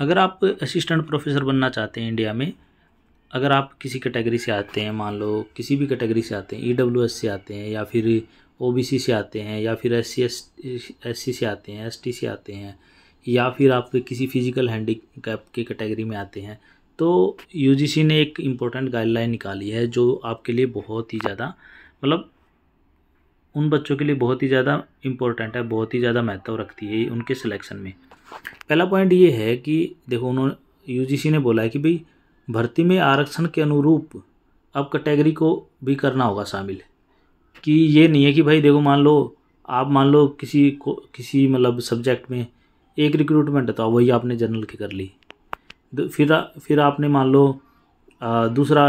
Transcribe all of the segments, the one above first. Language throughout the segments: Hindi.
अगर आप असिस्टेंट प्रोफेसर बनना चाहते हैं इंडिया में अगर आप किसी कैटेगरी से आते हैं मान लो किसी भी कैटेगरी से आते हैं ई e से आते हैं या फिर ओ से आते हैं या फिर एस सी से आते हैं एस से आते हैं या फिर आप किसी फिजिकल कैप के कैटेगरी में आते हैं तो यू ने एक इम्पोर्टेंट गाइडलाइन निकाली है जो आपके लिए बहुत ही ज़्यादा मतलब उन बच्चों के लिए बहुत ही ज़्यादा इम्पोर्टेंट है बहुत ही ज़्यादा महत्व रखती है उनके सिलेक्शन में पहला पॉइंट ये है कि देखो उन्होंने यूजीसी ने बोला है कि भाई भर्ती में आरक्षण के अनुरूप अब कैटेगरी को भी करना होगा शामिल कि ये नहीं है कि भाई देखो मान लो आप मान लो किसी को किसी मतलब सब्जेक्ट में एक रिक्रूटमेंट है तो वही आपने जनरल की कर ली फिर फिर आपने मान लो आ, दूसरा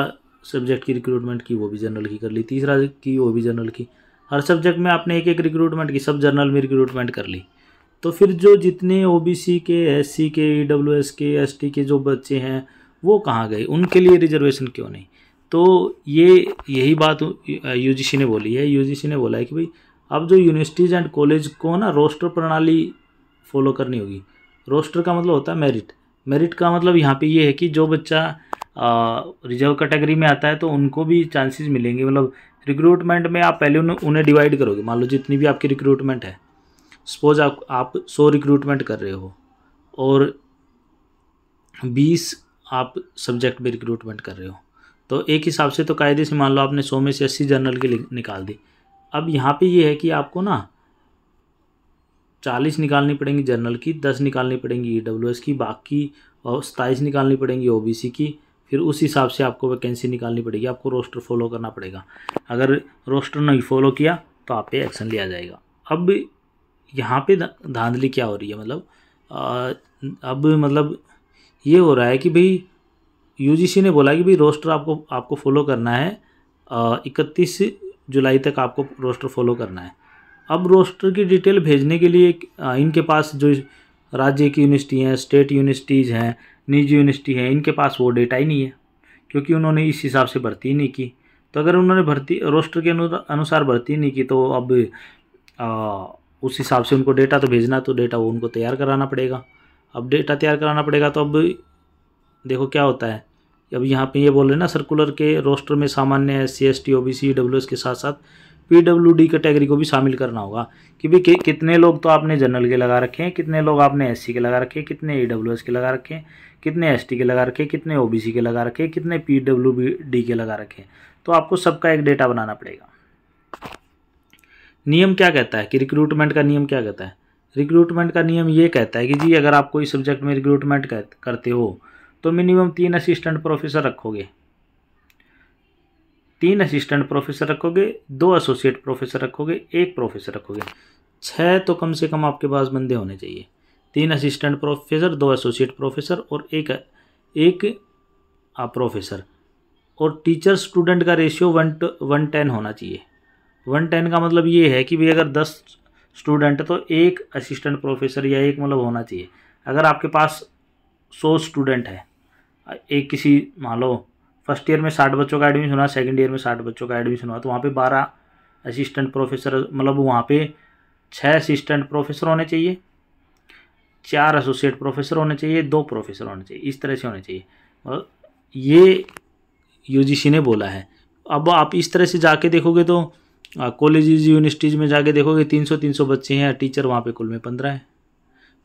सब्जेक्ट की रिक्रूटमेंट की वो भी जनरल की कर ली तीसरा की वो भी जनरल की हर सब्जेक्ट में आपने एक एक रिक्रूटमेंट की सब जनरल में रिक्रूटमेंट कर ली तो फिर जो जितने ओ के एस के ई e के एस के जो बच्चे हैं वो कहाँ गए उनके लिए रिजर्वेशन क्यों नहीं तो ये यही बात यूजीसी ने बोली है यूजीसी ने बोला है कि भाई अब जो यूनिवर्सिटीज़ एंड कॉलेज को ना रोस्टर प्रणाली फॉलो करनी होगी रोस्टर का मतलब होता है मेरिट मेरिट का मतलब यहाँ पे ये है कि जो बच्चा रिजर्व कैटेगरी में आता है तो उनको भी चांसेस मिलेंगे मतलब रिक्रूटमेंट में आप पहले उन्हें डिवाइड करोगे मान लो जितनी भी आपकी रिक्रूटमेंट है सपोज आप आप सौ रिक्रूटमेंट कर रहे हो और बीस आप सब्जेक्ट में रिक्रूटमेंट कर रहे हो तो एक हिसाब से तो कायदे से मान लो आपने सौ में से अस्सी जर्नल के निकाल दी अब यहाँ पे ये है कि आपको ना चालीस निकालनी पड़ेंगी जर्नल की दस निकालनी पड़ेंगी ई e की बाकी और सताईस निकालनी पड़ेंगी ओ की फिर उस हिसाब से आपको वैकेंसी निकालनी पड़ेगी आपको रोस्टर फॉलो करना पड़ेगा अगर रोस्टर नहीं फॉलो किया तो आप पे एक्शन लिया जाएगा अब यहाँ पे धांधली क्या हो रही है मतलब आ, अब मतलब ये हो रहा है कि भाई यूजीसी ने बोला कि भाई रोस्टर आपको आपको फॉलो करना है इकतीस जुलाई तक आपको रोस्टर फॉलो करना है अब रोस्टर की डिटेल भेजने के लिए आ, इनके पास जो राज्य की यूनिवर्सिटी हैं स्टेट यूनिवर्सिटीज़ हैं निजी यूनिवर्सिटी हैं इनके पास वो डेटा ही नहीं है क्योंकि उन्होंने इस हिसाब से भर्ती नहीं की तो अगर उन्होंने भर्ती रोस्टर के अनुसार भर्ती नहीं की तो अब आ, उस हिसाब से उनको डेटा तो भेजना तो डेटा वो उनको तैयार कराना पड़ेगा अब डेटा तैयार कराना पड़ेगा तो अब देखो क्या होता है अब यहाँ पे ये बोल रहे हैं ना सर्कुलर के रोस्टर में सामान्य S C S T O B C W S के साथ साथ पी डब्ल्यू डी कैटेगरी को भी शामिल करना होगा कि भाई कि, कितने लोग तो आपने जनरल के लगा रखे हैं कितने लोग आपने एस सी के लगा रखे हैं कितने ई डब्ल्यू एस के लगा रखे हैं कितने एस टी के लगा रखे हैं कितने ओ बी सी के लगा रखे हैं कितने पी डब्ल्यू डी के लगा रखे हैं तो आपको सबका एक डेटा बनाना पड़ेगा नियम क्या कहता है कि रिक्रूटमेंट का नियम क्या कहता है रिक्रूटमेंट का नियम ये कहता है कि जी अगर आप कोई सब्जेक्ट में रिक्रूटमेंट करते हो तो मिनिमम तीन असिस्टेंट प्रोफेसर रखोगे तीन असिस्टेंट प्रोफेसर रखोगे दो एसोसिएट प्रोफेसर रखोगे एक प्रोफेसर रखोगे छः तो कम से कम आपके पास बंदे होने चाहिए तीन असिस्टेंट प्रोफेसर दो एसोसिएट प्रोफेसर और एक एक प्रोफेसर और टीचर स्टूडेंट का रेशियो वन वन टेन होना चाहिए वन टेन का मतलब ये है कि भाई अगर दस स्टूडेंट है तो एक असिस्टेंट प्रोफेसर या एक मतलब होना चाहिए अगर आपके पास सौ स्टूडेंट है एक किसी मान लो फर्स्ट ईयर में साठ बच्चों का एडमिशन हुआ सेकेंड ईयर में साठ बच्चों का एडमिशन हुआ तो वहाँ पे बारह असिस्टेंट प्रोफेसर मतलब वहाँ पे छः असिस्टेंट प्रोफेसर होने चाहिए चार एसोसिएट प्रोफेसर होने चाहिए दो प्रोफेसर होने चाहिए इस तरह से होने चाहिए और ये यूजीसी ने बोला है अब आप इस तरह से जाके देखोगे तो कॉलेजेज यूनिवर्सिटीज़ में जाके देखोगे तीन सौ तीन सौ बच्चे हैं टीचर वहाँ पे कुल में पंद्रह हैं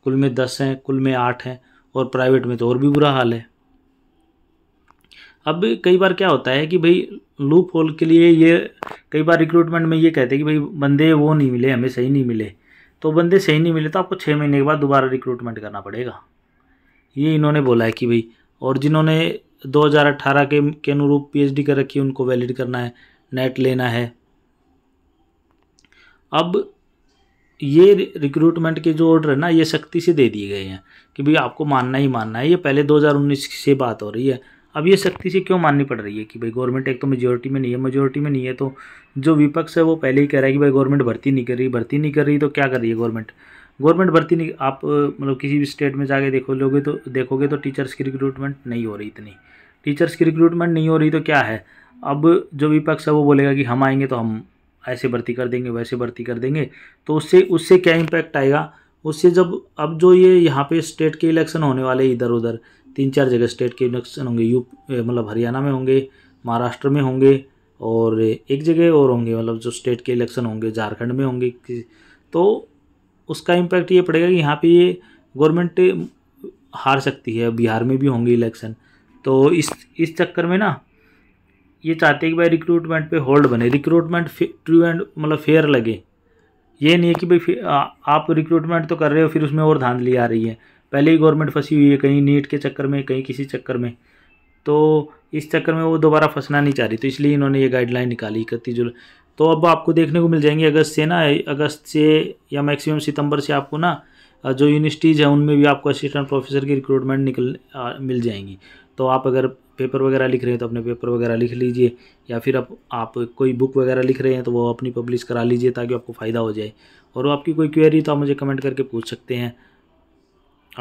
कुल में दस हैं कुल में आठ हैं और प्राइवेट में तो और भी बुरा हाल है अब कई बार क्या होता है कि भाई लूप होल के लिए ये कई बार रिक्रूटमेंट में ये कहते हैं कि भाई बंदे वो नहीं मिले हमें सही नहीं मिले तो बंदे सही नहीं मिले तो आपको छः महीने के बाद दोबारा रिक्रूटमेंट करना पड़ेगा ये इन्होंने बोला है कि भाई और जिन्होंने 2018 के के अनुरूप पीएचडी कर रखी है उनको वैलिड करना है नेट लेना है अब ये रिक्रूटमेंट के जो ऑर्डर है ना ये सख्ती से दे दिए गए हैं कि भाई आपको मानना ही मानना है ये पहले 2019 से बात हो रही है अब ये सख्ती से क्यों माननी पड़ रही है कि भाई गवर्नमेंट एक तो मेजोरिटी में नहीं है मेजोरिटी में नहीं है तो जो विपक्ष है वो पहले ही कह रहा है कि भाई गवर्नमेंट भर्ती नहीं कर रही भर्ती नहीं कर रही तो क्या कर रही है गवर्नमेंट गवर्नमेंट भर्ती नहीं आप मतलब किसी भी स्टेट में जाके देखो लोगे तो देखोगे तो टीचर्स की रिक्रूटमेंट नहीं हो रही इतनी टीचर्स की रिक्रूटमेंट नहीं हो रही तो क्या है अब जो विपक्ष है वो बोलेगा कि हम आएंगे तो हम ऐसे भर्ती कर देंगे वैसे भर्ती कर देंगे तो उससे उससे क्या इम्पैक्ट आएगा उससे जब अब जो ये यहाँ पे स्टेट के इलेक्शन होने वाले इधर उधर तीन चार जगह स्टेट के इलेक्शन होंगे यू मतलब हरियाणा में होंगे महाराष्ट्र में होंगे और एक जगह और होंगे मतलब जो स्टेट के इलेक्शन होंगे झारखंड में होंगे तो उसका इम्पैक्ट ये पड़ेगा कि यहाँ पे ये गवर्नमेंट हार सकती है बिहार में भी होंगे इलेक्शन तो इस इस चक्कर में ना ये चाहते हैं कि भाई रिक्रूटमेंट पे होल्ड बने रिक्रूटमेंट ट्रू एंड मतलब फेयर लगे ये नहीं है कि भाई आप रिक्रूटमेंट तो कर रहे हो फिर उसमें और धांधली आ रही है पहले ही गवर्नमेंट फंसी हुई है कहीं नीट के चक्कर में कहीं किसी चक्कर में तो इस चक्कर में वो दोबारा फंसना नहीं चाह रही तो इसलिए इन्होंने ये गाइडलाइन निकाली इकतीस जुलाई तो अब आपको देखने को मिल जाएंगे अगस्त से ना अगस्त से या मैक्सिमम सितंबर से आपको ना जो यूनिवर्सिटीज़ हैं उनमें भी आपको असिस्टेंट प्रोफेसर की रिक्रूटमेंट निकल आ, मिल जाएंगी तो आप अगर पेपर वगैरह लिख रहे हैं तो अपने पेपर वगैरह लिख लीजिए या फिर आप आप कोई बुक वगैरह लिख रहे हैं तो वो अपनी पब्लिश करा लीजिए ताकि आपको फ़ायदा हो जाए और वो आपकी कोई क्वेरी तो आप मुझे कमेंट करके पूछ सकते हैं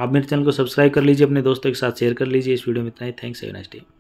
आप मेरे चैनल को सब्सक्राइब कर लीजिए अपने दोस्तों के साथ शेयर कर लीजिए इस वीडियो में इतना ही थैंक्स हैव डे